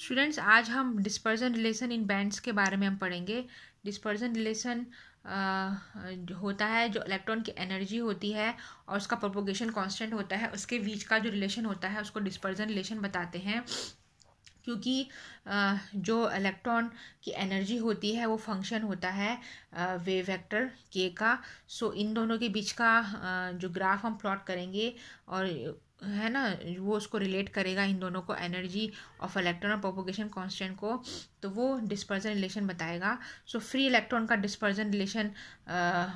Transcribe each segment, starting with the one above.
students आज हम dispersion relation in bands के बारे में हम पढ़ेंगे डिस्पर्जन रिलेशन होता है जो इलेक्ट्रॉन की एनर्जी होती है और उसका प्रोपोगेशन कांस्टेंट होता है उसके बीच का जो रिलेशन होता है उसको डिस्पर्जन रिलेशन बताते हैं क्योंकि जो इलेक्ट्रॉन की एनर्जी होती है वो फंक्शन होता है वेव वेक्टर के का सो इन दोनों के बीच का जो ग्राफ हम प्लॉट करेंगे और है ना वो उसको रिलेट करेगा इन दोनों को एनर्जी ऑफ इलेक्ट्रॉन और प्रोपोगेशन कांस्टेंट को तो वो डिस्पर्जन रिलेशन बताएगा सो फ्री इलेक्ट्रॉन का डिस्पर्जन रिलेशन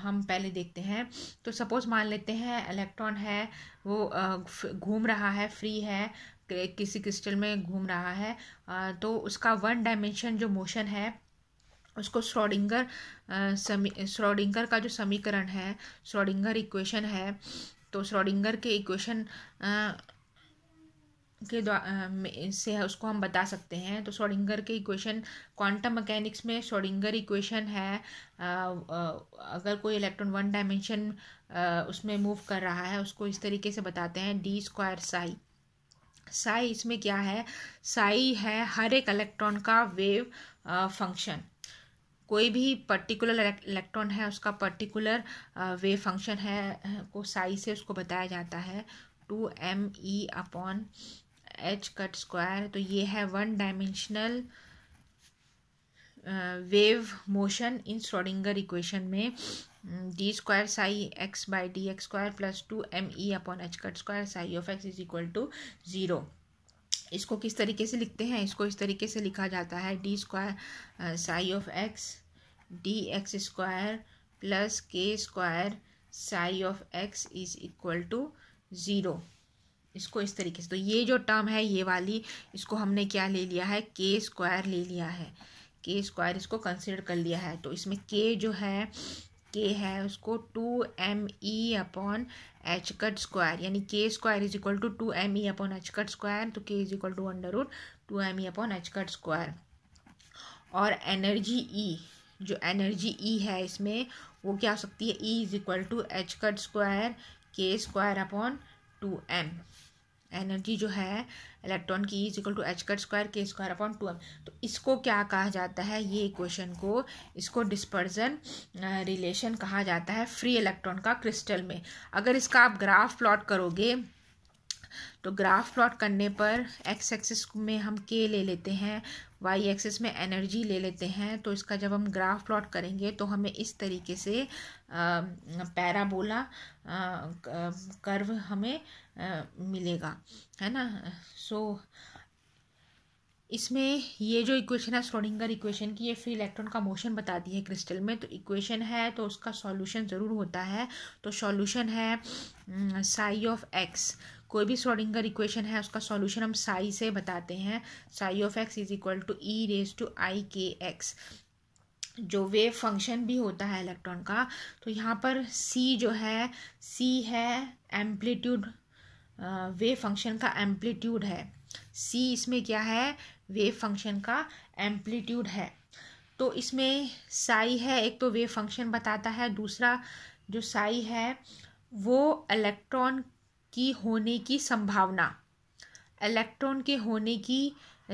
हम पहले देखते हैं तो सपोज मान लेते हैं इलेक्ट्रॉन है वो घूम रहा है फ्री है किसी क्रिस्टल में घूम रहा है तो उसका वन डायमेंशन जो मोशन है उसको श्रोडिंगर समी श्रोडिंगर का जो समीकरण है श्रोडिंगर इक्वेशन है तो श्रोडिंगर के इक्वेशन के द्वारा से उसको हम बता सकते हैं तो श्रोडिंगर के इक्वेशन क्वांटम मैकेनिक्स में श्रोडिंगर इक्वेशन है आ, आ, अगर कोई इलेक्ट्रॉन वन डायमेंशन उसमें मूव कर रहा है उसको इस तरीके से बताते हैं डी स्क्वायर साई साई इसमें क्या है साई है हर एक इलेक्ट्रॉन का वेव फंक्शन कोई भी पर्टिकुलर इलेक्ट्रॉन है उसका पर्टिकुलर वे फंक्शन है को साई से उसको बताया जाता है two M E upon H cut square तो ये है one dimensional wave motion in Schrodinger equation में D square psi X by D X square plus two M E upon H cut square psi of X is equal to zero इसको किस तरीके से लिखते हैं इसको इस तरीके से लिखा जाता है D square psi of X D X square plus K square psi of X is equal to zero इसको इस तरीके से तो ये जो टर्म है ये वाली इसको हमने क्या ले लिया है के स्क्वायर ले लिया है के स्क्वायर इसको कंसिडर कर लिया है तो इसमें के जो है के है उसको two M E upon H cut square यानी K square is equal to two M E upon H cut square तो K is equal to under root two M E upon H cut square और energy E e, जो energy E e है इसमें वो क्या हो सकती है E is equal to H cut square K square upon two M energy जो है इलेक्ट्रॉन की is equal to H cut square K square upon two M तो इसको क्या कहा जाता है ये इक्वेशन को इसको डिस्पर्जन रिलेशन कहा जाता है फ्री इलेक्ट्रॉन का क्रिस्टल में अगर इसका आप ग्राफ प्लॉट करोगे तो ग्राफ प्लॉट करने पर एक्स एक्सिस में हम के ले लेते हैं वाई एक्सिस में एनर्जी ले लेते हैं तो इसका जब हम ग्राफ प्लॉट करेंगे तो हमें इस तरीके से पैराबोला कर्व हमें मिलेगा है ना सो so, इसमें ये जो इक्वेशन है स्ट्रोडिंगर इक्वेशन की ये फ्री इलेक्ट्रॉन का मोशन बताती है क्रिस्टल में तो इक्वेशन है तो उसका सॉल्यूशन ज़रूर होता है तो सॉल्यूशन है साई ऑफ एक्स कोई भी स्ट्रोडिंगर इक्वेशन है उसका सॉल्यूशन हम साई से बताते हैं psi of X is equal to E raise to I K X जो वेव फंक्शन भी होता है इलेक्ट्रॉन का तो यहाँ पर सी जो है सी है एम्पलीट्यूड वेव फंक्शन का एम्पलीट्यूड है सी इसमें क्या है वेव फंक्शन का एम्पलीट्यूड है तो इसमें साई है एक तो वेव फंक्शन बताता है दूसरा जो साई है वो इलेक्ट्रॉन की होने की संभावना इलेक्ट्रॉन के होने की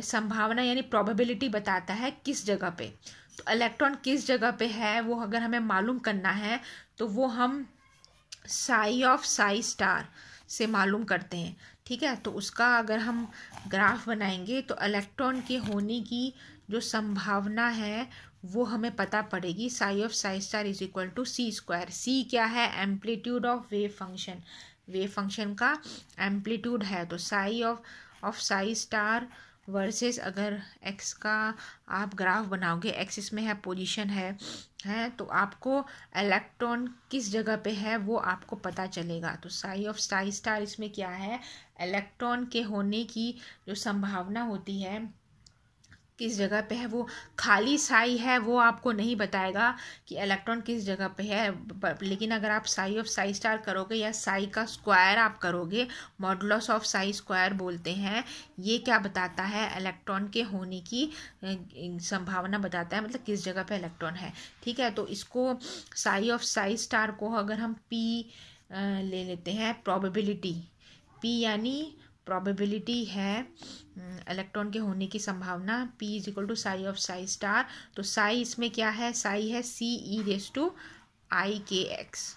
संभावना यानी प्रोबेबिलिटी बताता है किस जगह पे तो इलेक्ट्रॉन किस जगह पे है वो अगर हमें मालूम करना है तो वो हम साई ऑफ साई स्टार से मालूम करते हैं ठीक है तो उसका अगर हम ग्राफ बनाएंगे तो इलेक्ट्रॉन के होने की जो संभावना है वो हमें पता पड़ेगी psi of psi star is equal to C square C क्या है amplitude of wave function wave function का एम्पलीट्यूड है तो psi of of psi star versus अगर एक्स का आप ग्राफ बनाओगे एक्स इसमें है पोजीशन है है तो आपको इलेक्ट्रॉन किस जगह पे है वो आपको पता चलेगा तो साई ऑफ साई स्टार इसमें क्या है इलेक्ट्रॉन के होने की जो संभावना होती है किस जगह पे है वो खाली साई है वो आपको नहीं बताएगा कि इलेक्ट्रॉन किस जगह पे है लेकिन अगर आप साई ऑफ साई स्टार करोगे या साई का स्क्वायर आप करोगे मॉडलस ऑफ साई स्क्वायर बोलते हैं ये क्या बताता है इलेक्ट्रॉन के होने की संभावना बताता है मतलब किस जगह पे इलेक्ट्रॉन है ठीक है तो इसको साई ऑफ साई स्टार को अगर हम पी ले लेते हैं प्रॉबिलिटी पी यानी प्रोबेबिलिटी है इलेक्ट्रॉन हम्म, के होने की संभावना P is equal to psi of psi star तो साई इसमें क्या है साई है सी ई raise to I K X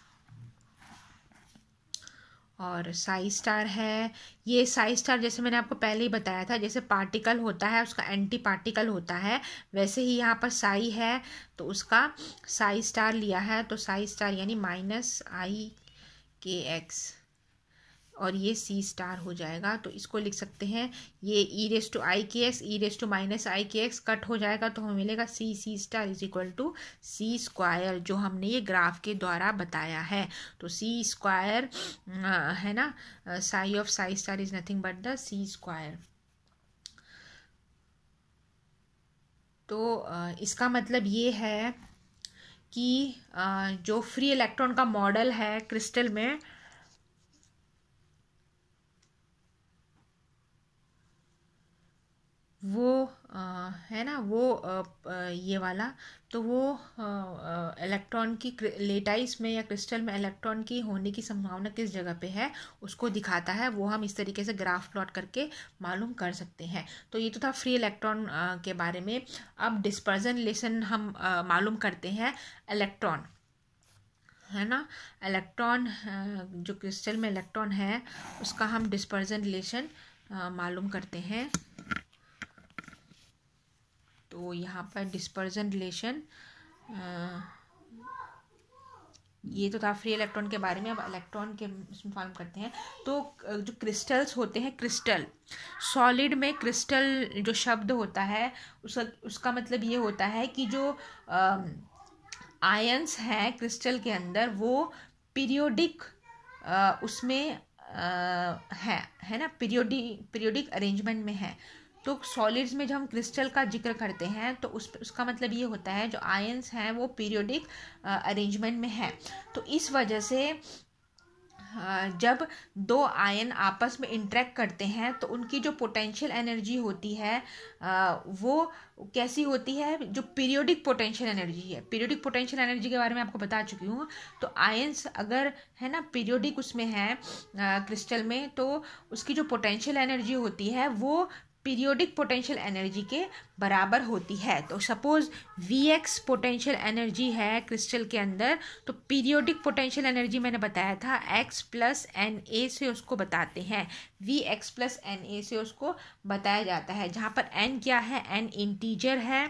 और साई स्टार है ये साई स्टार जैसे मैंने आपको पहले ही बताया था जैसे पार्टिकल होता है उसका एंटी पार्टिकल होता है वैसे ही यहाँ पर साई है तो उसका साई स्टार लिया है तो साई स्टार यानी माइनस आई के एक्स और ये सी स्टार हो जाएगा तो इसको लिख सकते हैं ये ई raise to I K X E raise to minus I K X cut हो जाएगा तो हमें मिलेगा C C star is equal to C square जो हमने ये ग्राफ के द्वारा बताया है तो सी स्क्वायर है ना psi of psi star is nothing but the C square तो इसका मतलब ये है कि जो फ्री इलेक्ट्रॉन का मॉडल है क्रिस्टल में वो आ, है ना वो आ, आ, ये वाला तो वो इलेक्ट्रॉन की लेटाइस में या क्रिस्टल में इलेक्ट्रॉन की होने की संभावना किस जगह पे है उसको दिखाता है वो हम इस तरीके से ग्राफ प्लॉट करके मालूम कर सकते हैं तो ये तो था फ्री इलेक्ट्रॉन के बारे में अब डिस्पर्जन लेसन हम मालूम करते हैं इलेक्ट्रॉन है ना इलेक्ट्रॉन जो क्रिस्टल में इलेक्ट्रॉन है उसका हम डिस्पर्जन रिलेशन मालूम करते हैं तो यहाँ पर डिस्पर्जन रिलेशन ये तो था फ्री इलेक्ट्रॉन के बारे में अब इलेक्ट्रॉन के फॉर्म करते हैं तो जो क्रिस्टल्स होते हैं क्रिस्टल सॉलिड में क्रिस्टल जो शब्द होता है उसका उसका मतलब ये होता है कि जो आयंस हैं क्रिस्टल के अंदर वो पीरियोडिक उसमें है है ना पीरियोडिक पीरियोडिक अरेंजमेंट में है तो सॉलिड्स में जब हम क्रिस्टल का जिक्र करते हैं तो उस उसका मतलब ये होता है जो आयंस हैं वो पीरियोडिक अरेंजमेंट में है तो इस वजह से जब दो आयन आपस में इंट्रैक्ट करते हैं तो उनकी जो पोटेंशियल एनर्जी होती है वो कैसी होती है जो पीरियोडिक पोटेंशियल एनर्जी है पीरियोडिक पोटेंशियल एनर्जी के बारे में आपको बता चुकी हूँ तो आयंस अगर है ना पीरियोडिक उसमें है क्रिस्टल में तो उसकी जो पोटेंशियल एनर्जी होती है वो पीरियोडिक पोटेंशियल एनर्जी के बराबर होती है तो suppose V X potential energy है क्रिस्टल के अंदर तो पीरियोडिक पोटेंशियल एनर्जी मैंने बताया था एक्स प्लस एन ए से उसको बताते हैं V X plus N A से उसको बताया जाता है जहाँ पर एन क्या है एन इंटीजर है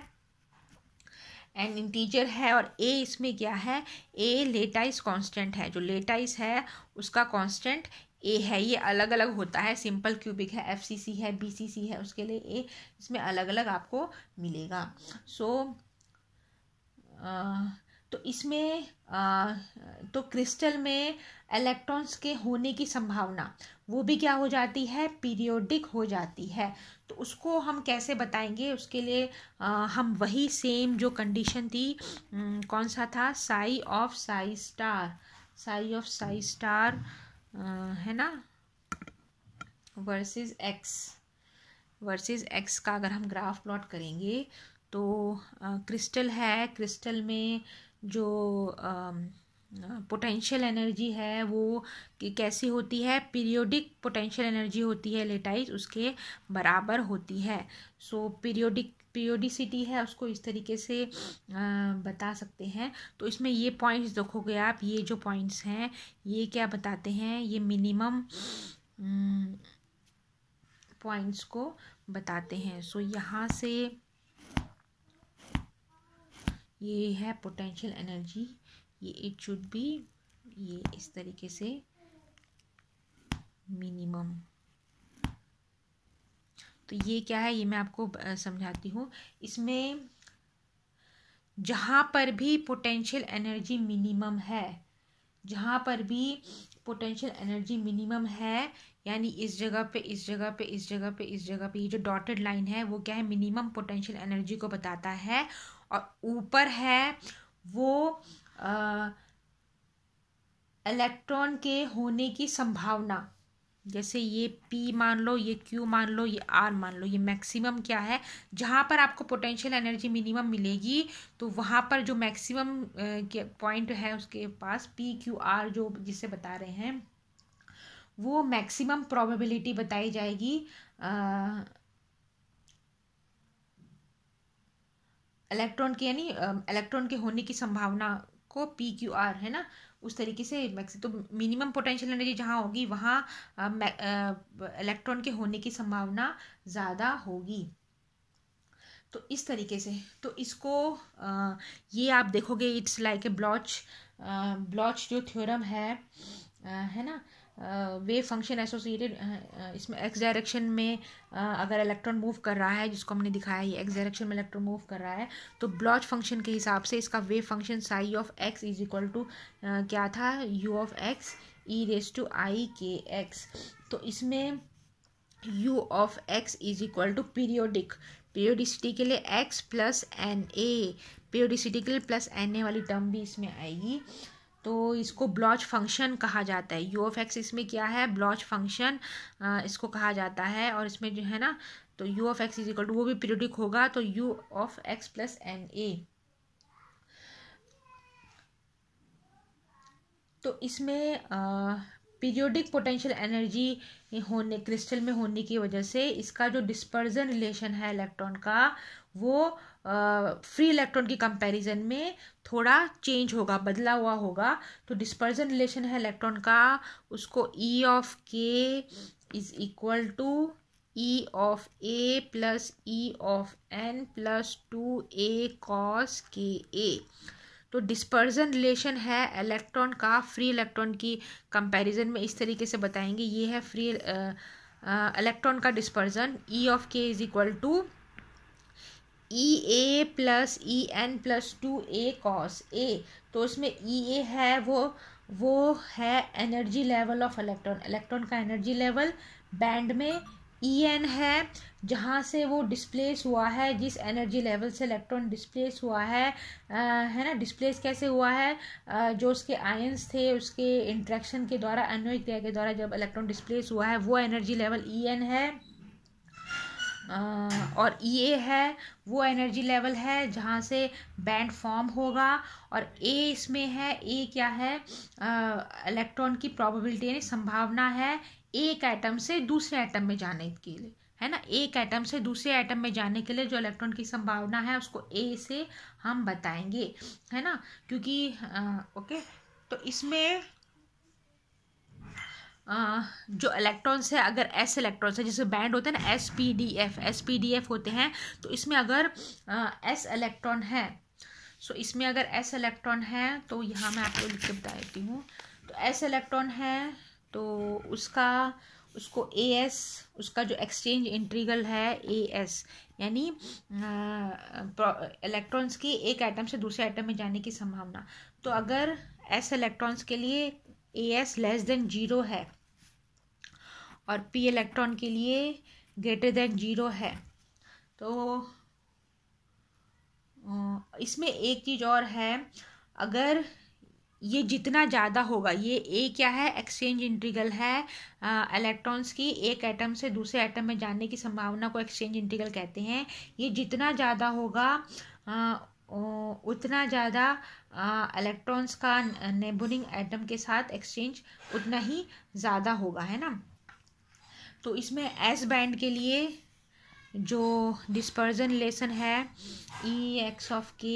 एंड इंटीजर है और ए इसमें क्या है ए लेटाइस कांस्टेंट है जो लेटाइस है उसका कांस्टेंट ए है ये अलग अलग होता है सिंपल क्यूबिक है एफ सी सी है बी सी सी है उसके लिए ए इसमें अलग अलग आपको मिलेगा सो so, तो इसमें आ, तो क्रिस्टल में इलेक्ट्रॉन्स के होने की संभावना वो भी क्या हो जाती है पीरियोडिक हो जाती है तो उसको हम कैसे बताएंगे उसके लिए आ, हम वही सेम जो कंडीशन थी न, कौन सा था psi of psi star psi of psi star आ, है ना वर्सेस एक्स वर्सेस एक्स का अगर हम ग्राफ प्लॉट करेंगे तो क्रिस्टल है क्रिस्टल में जो पोटेंशियल एनर्जी है वो कैसी होती है पीरियोडिक पोटेंशियल एनर्जी होती है लेटाइज उसके बराबर होती है सो पीरियोडिक पीरियोडिसिटी है उसको इस तरीके से बता सकते हैं तो इसमें ये पॉइंट्स देखोगे आप ये जो पॉइंट्स हैं ये क्या बताते हैं ये मिनिमम पॉइंट्स को बताते हैं सो यहाँ से ये है पोटेंशियल एनर्जी ये इट शुड बी ये इस तरीके से मिनिमम तो ये क्या है ये मैं आपको समझाती हूँ इसमें जहाँ पर भी पोटेंशियल एनर्जी मिनिमम है जहाँ पर भी पोटेंशियल एनर्जी मिनिमम है यानी इस जगह पे इस जगह पे इस जगह पे इस जगह पे ये जो डॉटेड लाइन है वो क्या है मिनिमम पोटेंशियल एनर्जी को बताता है और ऊपर है वो इलेक्ट्रॉन के होने की संभावना जैसे ये पी मान लो ये क्यू मान लो ये आर मान लो ये मैक्सिमम क्या है जहाँ पर आपको पोटेंशियल एनर्जी मिनिमम मिलेगी तो वहाँ पर जो मैक्सिमम के पॉइंट है उसके पास पी क्यू आर जो जिसे बता रहे हैं वो मैक्सिमम प्रोबेबिलिटी बताई जाएगी आ, इलेक्ट्रॉन के यानी इलेक्ट्रॉन के होने की संभावना को पी क्यू आर है ना उस तरीके से मैक्सिम तो मिनिमम पोटेंशियल एनर्जी जहाँ होगी वहाँ इलेक्ट्रॉन के होने की संभावना ज़्यादा होगी तो इस तरीके से तो इसको आ, ये आप देखोगे it's like a Bloch Bloch जो थ्योरम है आ, है ना वेव फंक्शन एसोसिएटेड इसमें एक्स डायरेक्शन में uh, अगर इलेक्ट्रॉन मूव कर रहा है जिसको हमने दिखाया है एक्स डायरेक्शन में इलेक्ट्रॉन मूव कर रहा है तो ब्लॉच फंक्शन के हिसाब से इसका wave function psi of X is equal to क्या था U of X E raise to I K X तो इसमें U of X is equal to periodic periodicity के लिए X plus N A periodicity के लिए प्लस एन ए वाली term भी इसमें आएगी तो इसको ब्लॉच फंक्शन कहा जाता है यू ऑफ एक्स इसमें क्या है ब्लॉच फंक्शन इसको कहा जाता है और इसमें जो है ना तो U of X is equal to वो भी पीरियडिक होगा तो U of X plus N A तो इसमें पीरियोडिक पोटेंशियल एनर्जी होने क्रिस्टल में होने की वजह से इसका जो डिस्पर्जन रिलेशन है इलेक्ट्रॉन का वो फ्री इलेक्ट्रॉन की कंपैरिजन में थोड़ा चेंज होगा बदला हुआ होगा तो डिस्पर्जन रिलेशन है इलेक्ट्रॉन का उसको E of K is equal to E of A plus E of N plus two A cos K A तो डिस्पर्जन रिलेशन है इलेक्ट्रॉन का फ्री इलेक्ट्रॉन की कंपैरिजन में इस तरीके से बताएंगे ये है फ्री इलेक्ट्रॉन का dispersion E of K is equal to E A plus E N plus two A cos A तो उसमें ई e ए है वो वो है energy level of electron electron का एनर्जी लेवल बैंड में ई e एन है जहाँ से वो डिस्प्लेस हुआ है जिस एनर्जी लेवल से इलेक्ट्रॉन डिस्प्लेस हुआ है आ, है ना डिस्प्लेस कैसे हुआ है आ, जो उसके आयंस थे उसके इंट्रैक्शन के द्वारा अन्वय क्रिया के द्वारा जब इलेक्ट्रॉन डिस्प्लेस हुआ है वो एनर्जी लेवल ई एन है और ये e है वो एनर्जी लेवल है जहाँ से बैंड फॉर्म होगा और ए इसमें है ए क्या है इलेक्ट्रॉन की प्रोबेबिलिटी यानी संभावना है एक एटम से दूसरे एटम में जाने के लिए है ना एक एटम से दूसरे एटम में जाने के लिए जो इलेक्ट्रॉन की संभावना है उसको ए से हम बताएंगे है ना क्योंकि आ, ओके तो इसमें जो इलेक्ट्रॉन्स है अगर एस इलेक्ट्रॉन्स है जैसे बैंड होते हैं ना S P D F S P D F होते हैं तो इसमें अगर एस इलेक्ट्रॉन है सो so, इसमें अगर एस इलेक्ट्रॉन है तो यहाँ मैं आपको लिख के बता देती हूँ तो एस इलेक्ट्रॉन है तो उसका उसको ए एस उसका जो एक्सचेंज इंट्रीगल है ए एस यानी इलेक्ट्रॉन्स की एक आइटम से दूसरे आइटम में जाने की संभावना तो अगर एस इलेक्ट्रॉन्स के लिए A S less than zero है और पी इलेक्ट्रॉन के लिए ग्रेटर देन जीरो है तो इसमें एक चीज़ और है अगर ये जितना ज़्यादा होगा ये ए क्या है एक्सचेंज इंटीग्रल है इलेक्ट्रॉन्स की एक एटम से दूसरे एटम में जाने की संभावना को एक्सचेंज इंटीग्रल कहते हैं ये जितना ज़्यादा होगा आ, ओ, उतना ज़्यादा इलेक्ट्रॉन्स का नेबरिंग एटम के साथ एक्सचेंज उतना ही ज़्यादा होगा है ना तो इसमें एस बैंड के लिए जो डिस्पर्जन लेसन है ई एक्स ऑफ के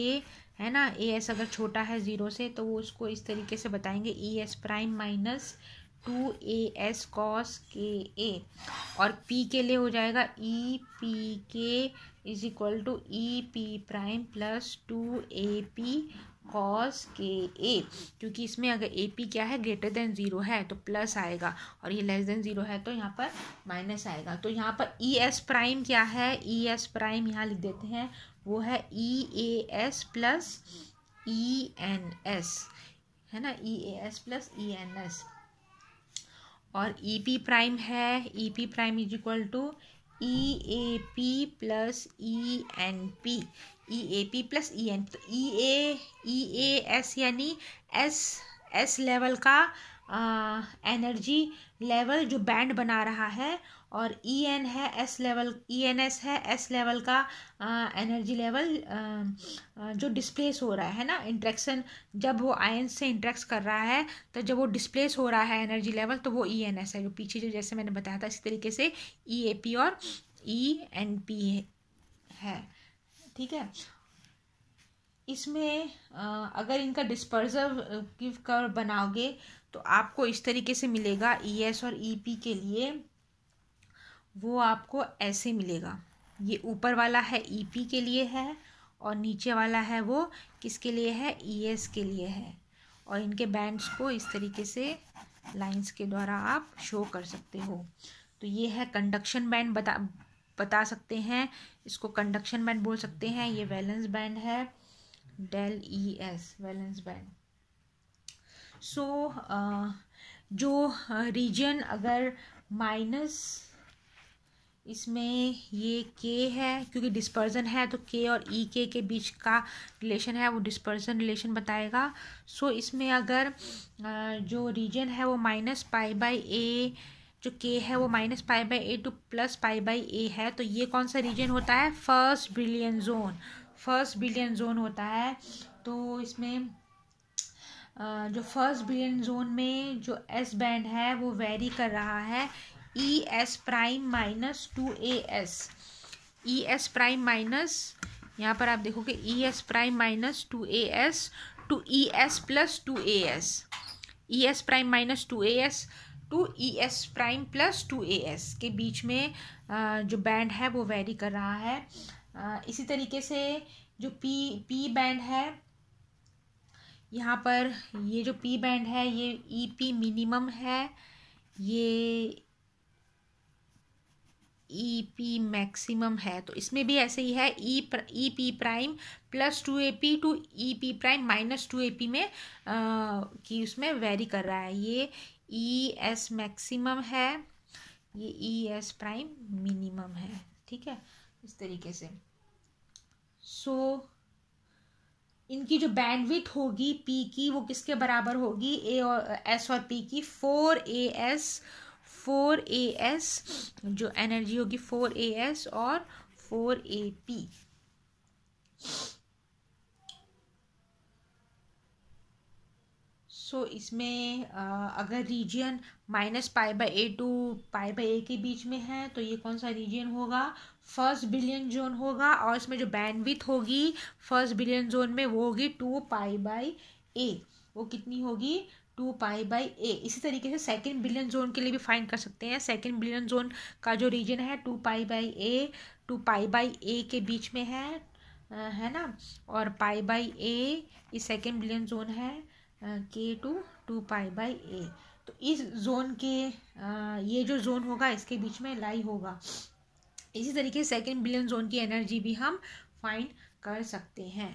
है ना ए एस अगर छोटा है ज़ीरो से तो वो उसको इस तरीके से बताएंगे E S prime minus two A S cos K A और पी के लिए हो जाएगा E P K is equal to E P prime plus two A P cos K A क्योंकि इसमें अगर ए पी क्या है ग्रेटर देन ज़ीरो है तो प्लस आएगा और ये लेस देन ज़ीरो है तो यहाँ पर माइनस आएगा तो यहाँ पर ई एस प्राइम क्या है ई एस प्राइम यहाँ लिख देते हैं वो है E A S plus E N S है ना E A S plus E N S और ई पी प्राइम है E P prime is equal to E A P plus E N P E A P plus E N तो E A E A S यानी S S level का energy level जो band बना रहा है और E N है S level E N S है एस लेवल का एनर्जी लेवल आ, जो डिस्प्लेस हो रहा है ना इंट्रैक्शन जब वो आयन से इंट्रैक्स कर रहा है तो जब वो डिस्प्लेस हो रहा है एनर्जी लेवल तो वो ई एन एस है जो पीछे जो जैसे मैंने बताया था इसी तरीके से ई ए पी और ई एन पी है ठीक है इसमें अगर इनका डिस्पर्जर की uh, बनाओगे तो आपको इस तरीके से मिलेगा ई e एस और ई e पी के लिए वो आपको ऐसे मिलेगा ये ऊपर वाला है ई e पी के लिए है और नीचे वाला है वो किसके लिए है ई एस के लिए है और इनके बैंड्स को इस तरीके से लाइंस के द्वारा आप शो कर सकते हो तो ये है कंडक्शन बैंड बता बता सकते हैं इसको कंडक्शन बैंड बोल सकते हैं ये वैलेंस बैंड है del E S valence band so so, uh, जो रीजन uh, अगर माइनस इसमें ये के है क्योंकि डिस्पर्जन है तो के और ई e, के के बीच का रिलेशन है वो डिस्पर्जन रिलेशन बताएगा सो so, इसमें अगर uh, जो रीजन है वो माइनस पाई बाई ए जो के है वो minus pi by A two plus pi by A है तो ये कौन सा रीजन होता है first Brillouin zone first Brillouin zone होता है तो इसमें जो फर्स्ट बिलियन जोन में जो एस बैंड है वो वेरी कर रहा है E S prime minus two A S E S prime minus यहाँ पर आप देखोगे E S prime minus two A S two E S plus two A S E S prime minus two A S two E S prime plus two A S के बीच में जो band है वो वेरी कर रहा है इसी तरीके से जो पी पी बैंड है यहाँ पर ये जो पी बैंड है ये ई पी मिनिमम है ये ई पी मैक्सिमम है तो इसमें भी ऐसे ही है E E P prime plus two A P two E P prime minus two A P में कि उसमें वेरी कर रहा है ये ई एस मैक्सिमम है ये ई एस प्राइम मिनिमम है ठीक है इस तरीके से सो so, इनकी जो बैंडविथ होगी पी की वो किसके बराबर होगी ए और एस और पी की four A S four A S जो एनर्जी होगी फोर ए एस और फोर ए पी सो इसमें अगर region minus pi by A two pi by A के बीच में है तो ये कौन सा रीजन होगा फर्स्ट बिलियन जोन होगा और इसमें जो बैंडविथ होगी फर्स्ट बिलियन जोन में वो होगी टू पाई बाई ए वो कितनी होगी टू पाई बाई ए इसी तरीके से सेकेंड बिलियन जोन के लिए भी फाइंड कर सकते हैं सेकेंड बिलियन जोन का जो रीजन है two pi by A two pi by A के बीच में है है ना और पाई बाई ए ये सेकेंड बिलियन जोन है K two two pi by A तो इस जोन के ये जो जोन होगा इसके बीच में लाई होगा इसी तरीके सेकेंड बिलियन जोन की एनर्जी भी हम फाइंड कर सकते हैं